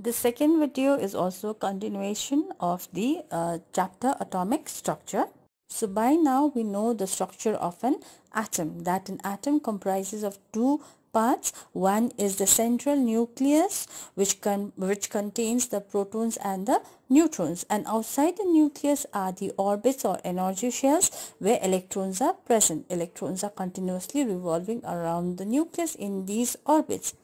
The second video is also a continuation of the uh, chapter atomic structure. So by now we know the structure of an atom that an atom comprises of two parts. One is the central nucleus which, con which contains the protons and the neutrons and outside the nucleus are the orbits or energy shells where electrons are present. Electrons are continuously revolving around the nucleus in these orbits.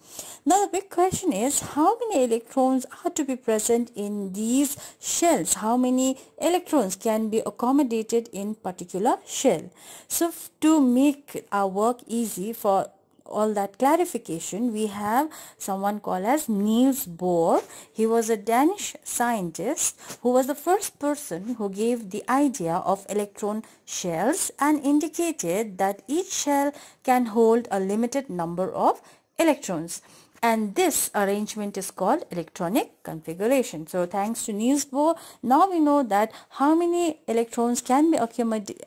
Now the big question is how many electrons are to be present in these shells? How many electrons can be accommodated in particular shell? So to make our work easy for all that clarification, we have someone called as Niels Bohr. He was a Danish scientist who was the first person who gave the idea of electron shells and indicated that each shell can hold a limited number of electrons and this arrangement is called electronic configuration. So thanks to Niels Bohr, now we know that how many electrons can be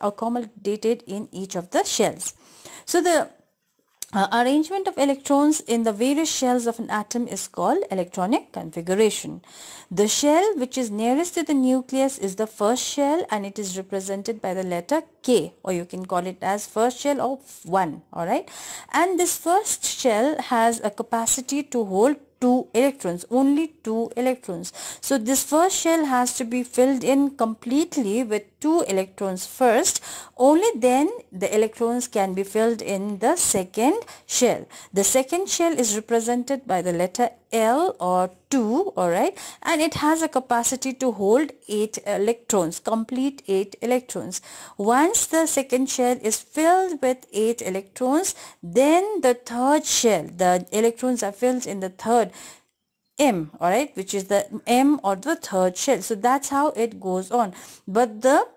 accommodated in each of the shells. So the uh, arrangement of electrons in the various shells of an atom is called electronic configuration. The shell which is nearest to the nucleus is the first shell and it is represented by the letter K or you can call it as first shell of 1 alright. And this first shell has a capacity to hold 2 electrons only 2 electrons. So this first shell has to be filled in completely with two electrons first only then the electrons can be filled in the second shell the second shell is represented by the letter L or 2 alright and it has a capacity to hold 8 electrons complete 8 electrons once the second shell is filled with 8 electrons then the third shell the electrons are filled in the third M, all right, which is the M or the third shell. So that's how it goes on. But the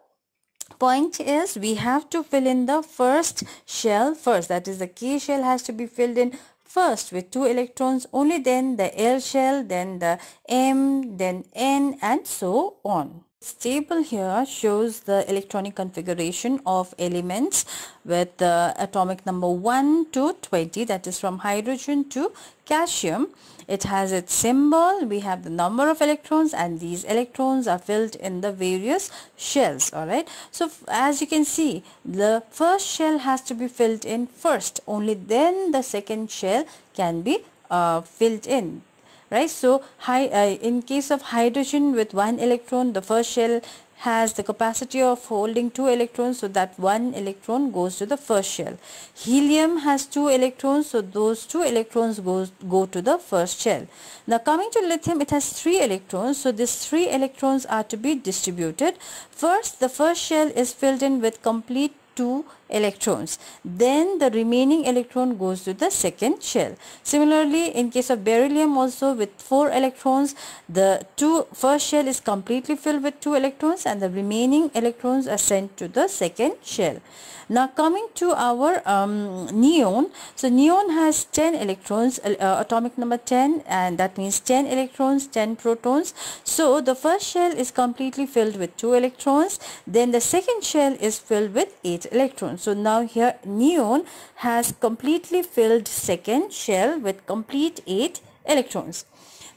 point is we have to fill in the first shell first. That is the K shell has to be filled in first with two electrons only then the L shell then the M then N and so on. This table here shows the electronic configuration of elements with the atomic number 1 to 20 that is from hydrogen to calcium it has its symbol. We have the number of electrons and these electrons are filled in the various shells. Alright. So as you can see the first shell has to be filled in first. Only then the second shell can be uh, filled in right so high, uh, in case of hydrogen with one electron the first shell has the capacity of holding two electrons so that one electron goes to the first shell helium has two electrons so those two electrons goes go to the first shell now coming to lithium it has three electrons so these three electrons are to be distributed first the first shell is filled in with complete two electrons then the remaining electron goes to the second shell similarly in case of beryllium also with four electrons the two first shell is completely filled with two electrons and the remaining electrons are sent to the second shell now coming to our um, neon so neon has 10 electrons uh, uh atomic number 10 and that means 10 electrons 10 protons so the first shell is completely filled with two electrons then the second shell is filled with eight electrons so now here neon has completely filled second shell with complete 8 electrons.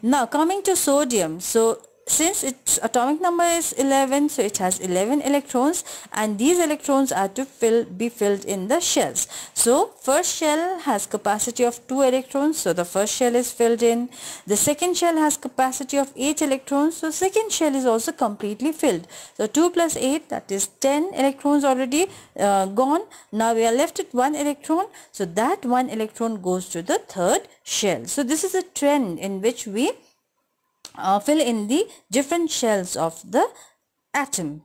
Now coming to sodium. So since its atomic number is 11 so it has 11 electrons and these electrons are to fill, be filled in the shells so first shell has capacity of 2 electrons so the first shell is filled in the second shell has capacity of 8 electrons so second shell is also completely filled so 2 plus 8 that is 10 electrons already uh, gone now we are left with 1 electron so that 1 electron goes to the third shell so this is a trend in which we uh, fill in the different shells of the atom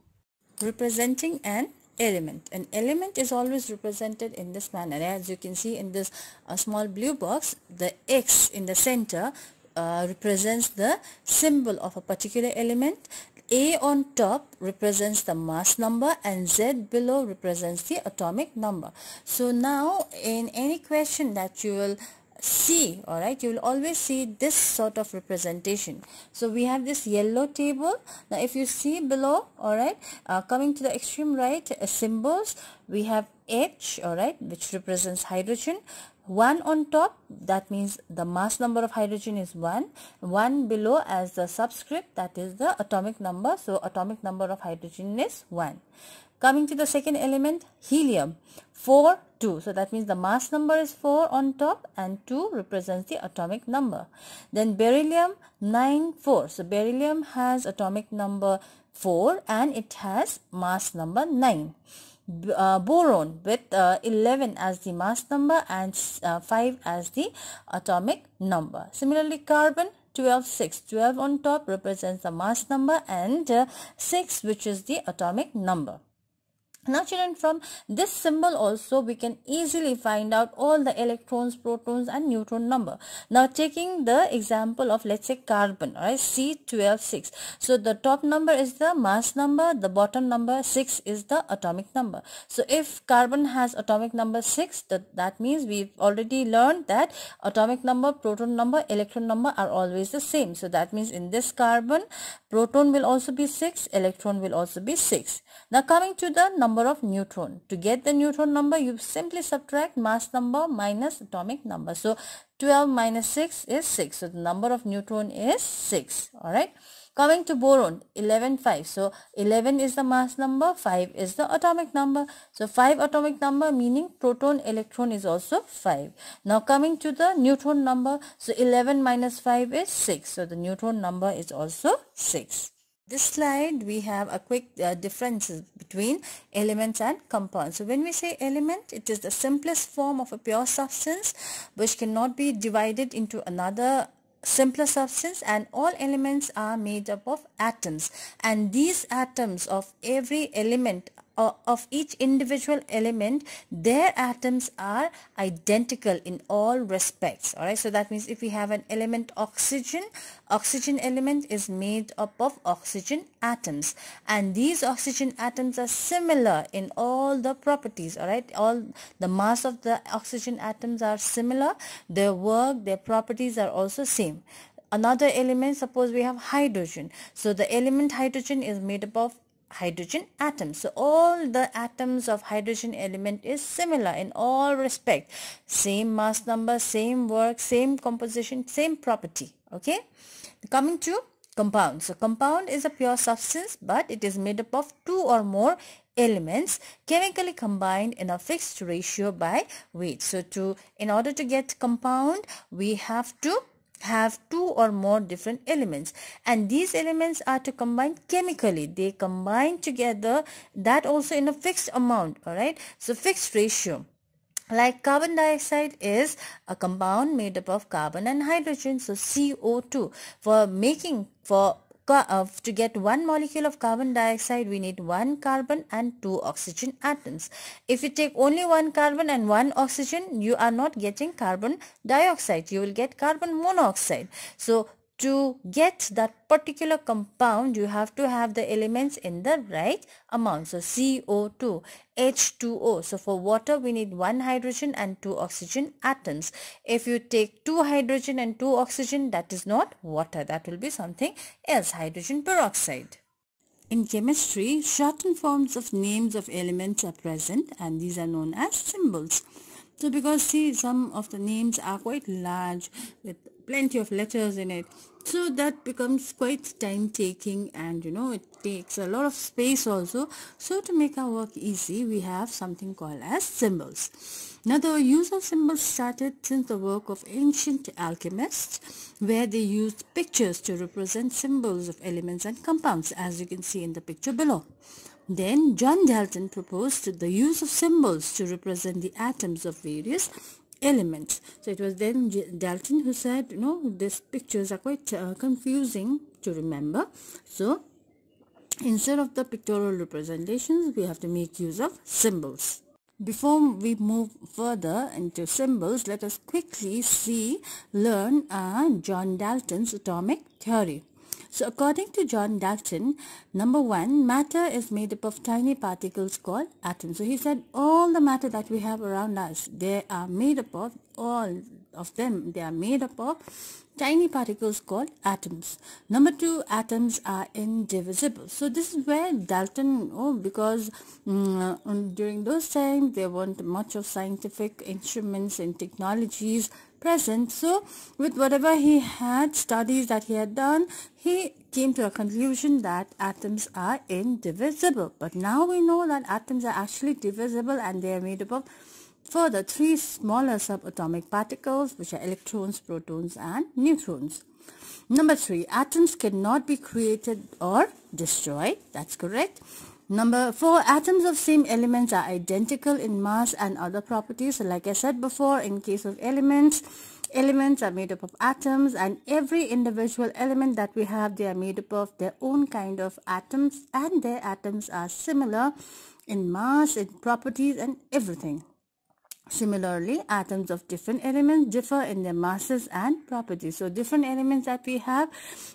representing an element. An element is always represented in this manner. As you can see in this uh, small blue box, the X in the center uh, represents the symbol of a particular element. A on top represents the mass number and Z below represents the atomic number. So now in any question that you will see alright you will always see this sort of representation so we have this yellow table now if you see below alright uh, coming to the extreme right uh, symbols we have H alright which represents hydrogen 1 on top that means the mass number of hydrogen is 1 1 below as the subscript that is the atomic number so atomic number of hydrogen is 1 Coming to the second element, helium. 4, 2. So that means the mass number is 4 on top and 2 represents the atomic number. Then beryllium, 9, 4. So beryllium has atomic number 4 and it has mass number 9. Uh, boron with uh, 11 as the mass number and uh, 5 as the atomic number. Similarly, carbon 12, 6. 12 on top represents the mass number and uh, 6 which is the atomic number. Now children from this symbol also we can easily find out all the electrons, protons and neutron number. Now taking the example of let's say carbon right C126. So the top number is the mass number, the bottom number 6 is the atomic number. So if carbon has atomic number 6 that, that means we've already learned that atomic number, proton number, electron number are always the same. So that means in this carbon proton will also be 6, electron will also be 6. Now coming to the number number of neutron. To get the neutron number, you simply subtract mass number minus atomic number. So 12 minus 6 is 6. So the number of neutron is 6. Alright. Coming to boron, 11, 5. So 11 is the mass number, 5 is the atomic number. So 5 atomic number meaning proton, electron is also 5. Now coming to the neutron number, so 11 minus 5 is 6. So the neutron number is also 6 this slide we have a quick uh, differences between elements and compounds so when we say element it is the simplest form of a pure substance which cannot be divided into another simpler substance and all elements are made up of atoms and these atoms of every element of each individual element their atoms are identical in all respects alright so that means if we have an element oxygen oxygen element is made up of oxygen atoms and these oxygen atoms are similar in all the properties alright all the mass of the oxygen atoms are similar their work their properties are also same another element suppose we have hydrogen so the element hydrogen is made up of hydrogen atom so all the atoms of hydrogen element is similar in all respect same mass number same work same composition same property okay coming to compound so compound is a pure substance but it is made up of two or more elements chemically combined in a fixed ratio by weight so to in order to get compound we have to have two or more different elements and these elements are to combine chemically they combine together that also in a fixed amount all right so fixed ratio like carbon dioxide is a compound made up of carbon and hydrogen so CO2 for making for uh, to get one molecule of carbon dioxide we need one carbon and two oxygen atoms if you take only one carbon and one oxygen you are not getting carbon dioxide you will get carbon monoxide so to get that particular compound you have to have the elements in the right amount so CO2 H2O so for water we need one hydrogen and two oxygen atoms if you take two hydrogen and two oxygen that is not water that will be something else hydrogen peroxide in chemistry shortened forms of names of elements are present and these are known as symbols so because see some of the names are quite large with plenty of letters in it so that becomes quite time taking and you know it takes a lot of space also so to make our work easy we have something called as symbols now the use of symbols started since the work of ancient alchemists where they used pictures to represent symbols of elements and compounds as you can see in the picture below then John Dalton proposed the use of symbols to represent the atoms of various elements so it was then dalton who said you know these pictures are quite uh, confusing to remember so instead of the pictorial representations we have to make use of symbols before we move further into symbols let us quickly see learn uh, john dalton's atomic theory so according to John Dalton, number one, matter is made up of tiny particles called atoms. So he said all the matter that we have around us, they are made up of, all of them, they are made up of tiny particles called atoms. Number two, atoms are indivisible. So this is where Dalton, oh, because mm, uh, during those times there weren't much of scientific instruments and technologies present. So with whatever he had, studies that he had done, he came to a conclusion that atoms are indivisible. But now we know that atoms are actually divisible and they are made up of further three smaller subatomic particles which are electrons, protons and neutrons. Number three, atoms cannot be created or destroyed. That's correct. Number 4. Atoms of same elements are identical in mass and other properties. Like I said before, in case of elements, elements are made up of atoms and every individual element that we have, they are made up of their own kind of atoms and their atoms are similar in mass, in properties and everything. Similarly, atoms of different elements differ in their masses and properties. So, different elements that we have,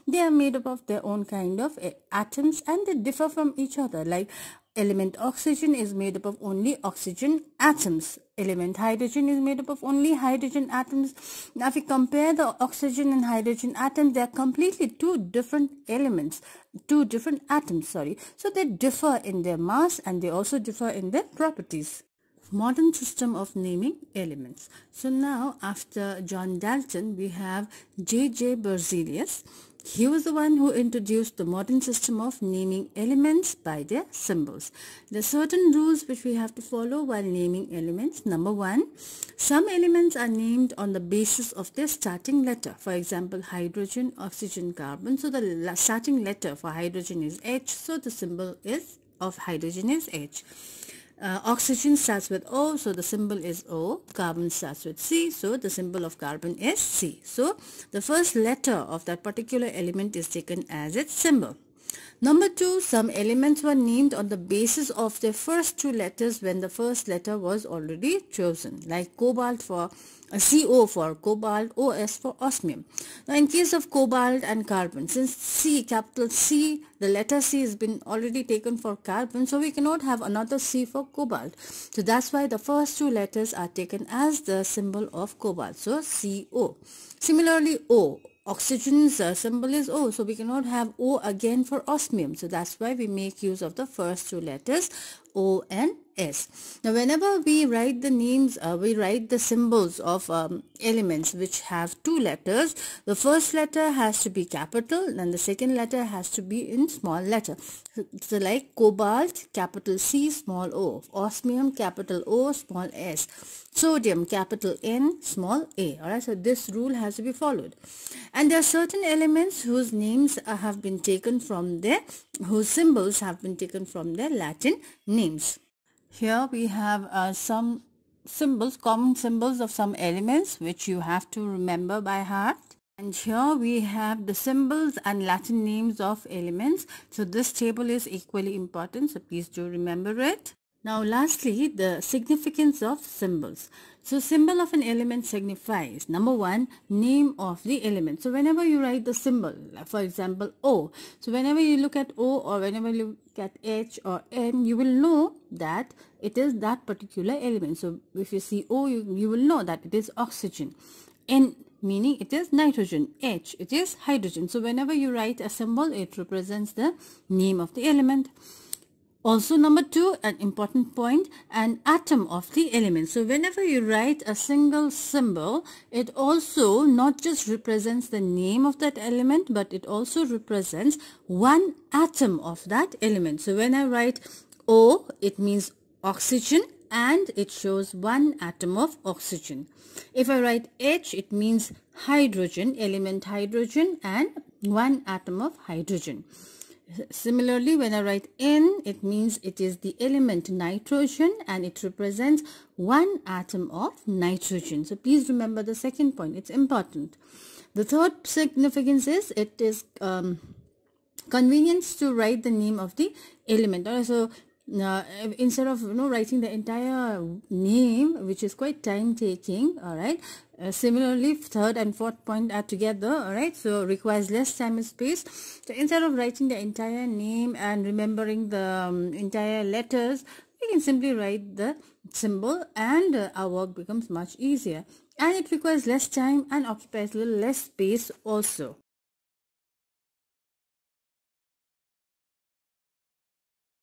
they are made up of their own kind of eh, atoms and they differ from each other. Like element oxygen is made up of only oxygen atoms. Element hydrogen is made up of only hydrogen atoms. Now, if we compare the oxygen and hydrogen atoms, they are completely two different elements, two different atoms, sorry. So, they differ in their mass and they also differ in their properties modern system of naming elements. So now after John Dalton we have J.J. Berzelius. He was the one who introduced the modern system of naming elements by their symbols. There are certain rules which we have to follow while naming elements. Number one, some elements are named on the basis of their starting letter. For example, hydrogen, oxygen, carbon. So the starting letter for hydrogen is H, so the symbol is of hydrogen is H. Uh, oxygen starts with O, so the symbol is O. Carbon starts with C, so the symbol of carbon is C. So the first letter of that particular element is taken as its symbol. Number 2, some elements were named on the basis of their first two letters when the first letter was already chosen, like cobalt for uh, CO for cobalt, OS for osmium. Now in case of cobalt and carbon, since C, capital C, the letter C has been already taken for carbon, so we cannot have another C for cobalt. So that's why the first two letters are taken as the symbol of cobalt, so CO. Similarly, O, oxygen's symbol is O. So we cannot have O again for osmium. So that's why we make use of the first two letters O and S. Now whenever we write the names, uh, we write the symbols of um, elements which have two letters. The first letter has to be capital and the second letter has to be in small letter. So like cobalt capital C small o, osmium capital O small s, sodium capital N small a. Alright, so this rule has to be followed. And there are certain elements whose names uh, have been taken from their, whose symbols have been taken from their Latin names. Here we have uh, some symbols, common symbols of some elements which you have to remember by heart. And here we have the symbols and Latin names of elements. So this table is equally important. So please do remember it. Now lastly, the significance of symbols. So symbol of an element signifies, number one, name of the element. So whenever you write the symbol, for example, O. So whenever you look at O or whenever you look at H or N, you will know that it is that particular element. So if you see O, you, you will know that it is oxygen. N meaning it is nitrogen h it is hydrogen so whenever you write a symbol it represents the name of the element also number two, an important point, an atom of the element. So whenever you write a single symbol, it also not just represents the name of that element, but it also represents one atom of that element. So when I write O, it means oxygen and it shows one atom of oxygen. If I write H, it means hydrogen, element hydrogen and one atom of hydrogen. Similarly, when I write N, it means it is the element nitrogen and it represents one atom of nitrogen. So please remember the second point. It's important. The third significance is it is um, convenience to write the name of the element. Also, uh, instead of you know writing the entire name which is quite time taking all right uh, similarly third and fourth point are together all right so requires less time and space so instead of writing the entire name and remembering the um, entire letters we can simply write the symbol and uh, our work becomes much easier and it requires less time and occupies a little less space also